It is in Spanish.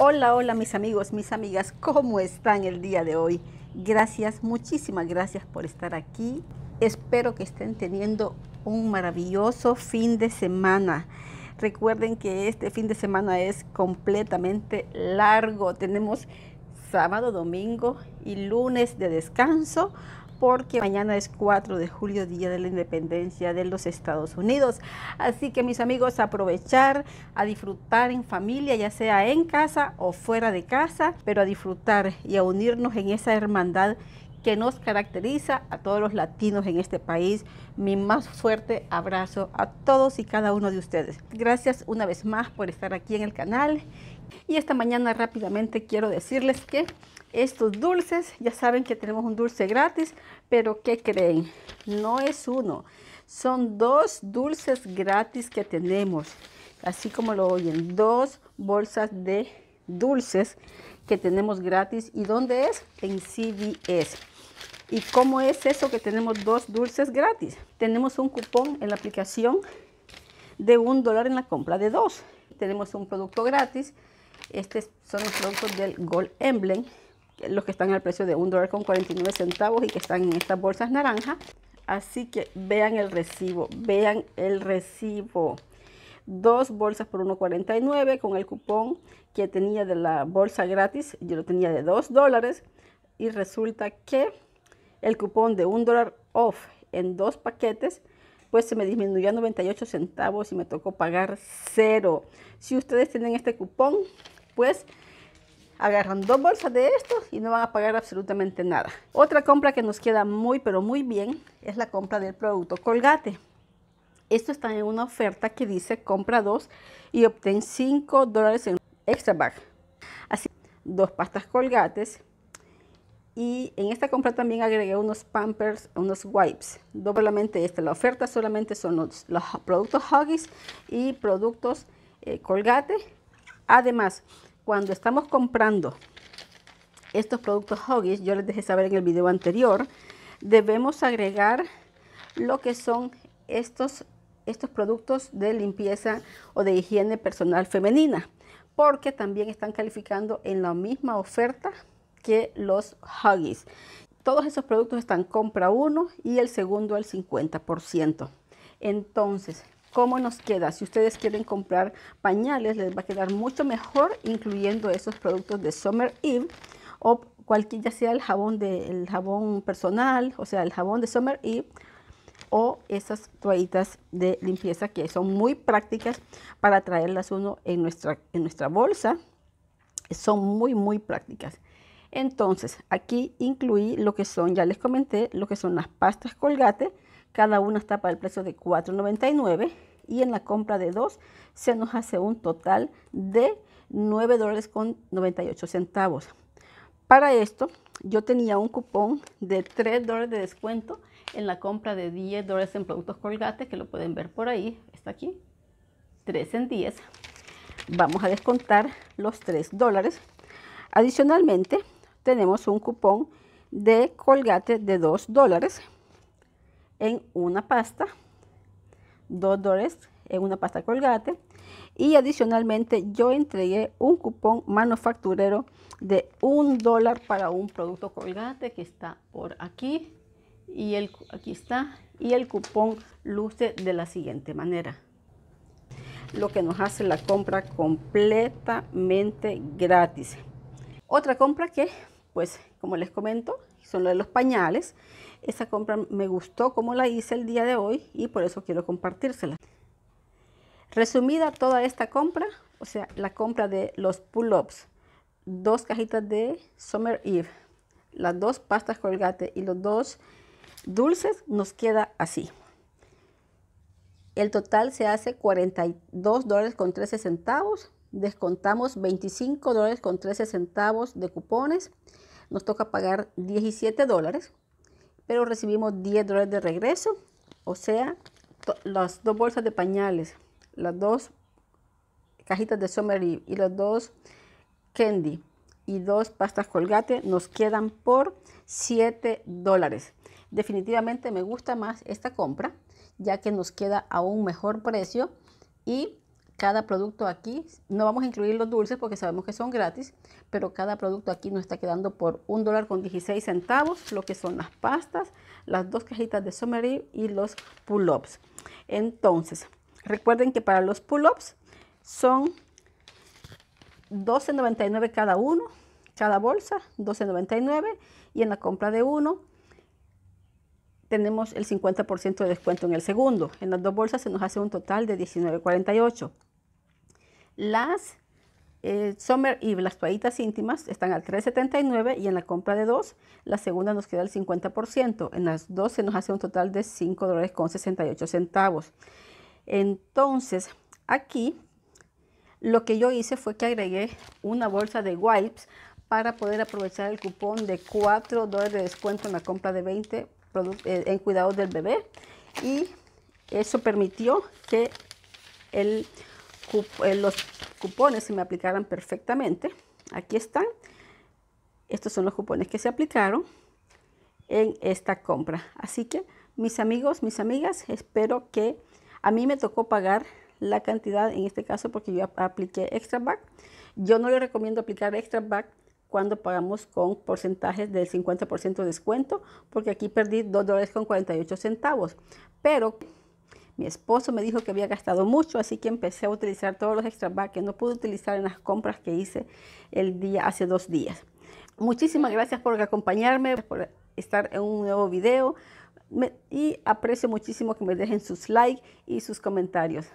Hola, hola mis amigos, mis amigas, ¿cómo están el día de hoy? Gracias, muchísimas gracias por estar aquí. Espero que estén teniendo un maravilloso fin de semana. Recuerden que este fin de semana es completamente largo. Tenemos sábado, domingo y lunes de descanso porque mañana es 4 de julio, Día de la Independencia de los Estados Unidos. Así que mis amigos, aprovechar a disfrutar en familia, ya sea en casa o fuera de casa, pero a disfrutar y a unirnos en esa hermandad que nos caracteriza a todos los latinos en este país. Mi más fuerte abrazo a todos y cada uno de ustedes. Gracias una vez más por estar aquí en el canal. Y esta mañana rápidamente quiero decirles que estos dulces, ya saben que tenemos un dulce gratis, pero ¿qué creen? No es uno, son dos dulces gratis que tenemos. Así como lo oyen, dos bolsas de dulces que tenemos gratis. ¿Y dónde es? En CVS. ¿Y cómo es eso que tenemos dos dulces gratis? Tenemos un cupón en la aplicación de un dólar en la compra de dos. Tenemos un producto gratis. Estos son los productos del Gold Emblem, los que están al precio de un dólar con 49 centavos y que están en estas bolsas naranjas. Así que vean el recibo, vean el recibo dos bolsas por 1,49 con el cupón que tenía de la bolsa gratis, yo lo tenía de 2 dólares y resulta que el cupón de 1 dólar off en dos paquetes pues se me disminuyó a 98 centavos y me tocó pagar cero. Si ustedes tienen este cupón, pues agarran dos bolsas de estos y no van a pagar absolutamente nada. Otra compra que nos queda muy pero muy bien es la compra del producto Colgate. Esto está en una oferta que dice compra dos y obtén 5 dólares en extra bag. Así, dos pastas colgates. Y en esta compra también agregué unos pampers, unos wipes. Doblemente esta. La oferta solamente son los, productos Huggies y productos eh, colgates. Además, cuando estamos comprando estos productos Huggies, yo les dejé saber en el video anterior, debemos agregar lo que son estos estos productos de limpieza o de higiene personal femenina, porque también están calificando en la misma oferta que los Huggies. Todos esos productos están compra uno y el segundo al 50%. Entonces, ¿cómo nos queda? Si ustedes quieren comprar pañales, les va a quedar mucho mejor, incluyendo esos productos de Summer Eve o cualquier, ya sea el jabón, de, el jabón personal, o sea, el jabón de Summer Eve o esas toallitas de limpieza que son muy prácticas para traerlas uno en nuestra, en nuestra bolsa. Son muy, muy prácticas. Entonces, aquí incluí lo que son, ya les comenté, lo que son las pastas colgate. Cada una está para el precio de $4.99 y en la compra de dos se nos hace un total de $9.98 Para esto, yo tenía un cupón de 3 dólares de descuento en la compra de 10 dólares en productos Colgate, que lo pueden ver por ahí, está aquí, 3 en 10. Vamos a descontar los 3 dólares. Adicionalmente, tenemos un cupón de Colgate de 2 dólares en una pasta, 2 dólares en una pasta Colgate, y adicionalmente yo entregué un cupón manufacturero de un dólar para un producto colgante que está por aquí y el, aquí está y el cupón luce de la siguiente manera lo que nos hace la compra completamente gratis otra compra que pues como les comento son los pañales esa compra me gustó como la hice el día de hoy y por eso quiero compartírsela Resumida toda esta compra, o sea, la compra de los pull-ups, dos cajitas de Summer Eve, las dos pastas colgate y los dos dulces, nos queda así. El total se hace 42 dólares con 13 centavos. Descontamos 25 dólares con 13 centavos de cupones. Nos toca pagar 17 dólares, pero recibimos 10 dólares de regreso. O sea, las dos bolsas de pañales las dos cajitas de Eve y los dos candy y dos pastas colgate nos quedan por 7 dólares. Definitivamente me gusta más esta compra ya que nos queda a un mejor precio y cada producto aquí, no vamos a incluir los dulces porque sabemos que son gratis, pero cada producto aquí nos está quedando por un dólar con 16 centavos, lo que son las pastas, las dos cajitas de eve y los pull-ups. Entonces, Recuerden que para los pull-ups son 12.99 cada uno, cada bolsa 12.99 y en la compra de uno tenemos el 50% de descuento en el segundo. En las dos bolsas se nos hace un total de 19.48. Las eh, Summer y las toallitas íntimas, están al 3.79 y en la compra de dos, la segunda nos queda el 50%. En las dos se nos hace un total de 5 dólares con 68 centavos. Entonces, aquí lo que yo hice fue que agregué una bolsa de wipes para poder aprovechar el cupón de 4 dólares de descuento en la compra de 20 eh, en cuidados del bebé y eso permitió que el, eh, los cupones se me aplicaran perfectamente. Aquí están. Estos son los cupones que se aplicaron en esta compra. Así que mis amigos, mis amigas, espero que a mí me tocó pagar la cantidad, en este caso porque yo apliqué extra back. Yo no le recomiendo aplicar extra back cuando pagamos con porcentajes del 50% de descuento, porque aquí perdí 2 dólares con 48 centavos. Pero mi esposo me dijo que había gastado mucho, así que empecé a utilizar todos los extra back que no pude utilizar en las compras que hice el día hace dos días. Muchísimas gracias por acompañarme, por estar en un nuevo video y aprecio muchísimo que me dejen sus likes y sus comentarios.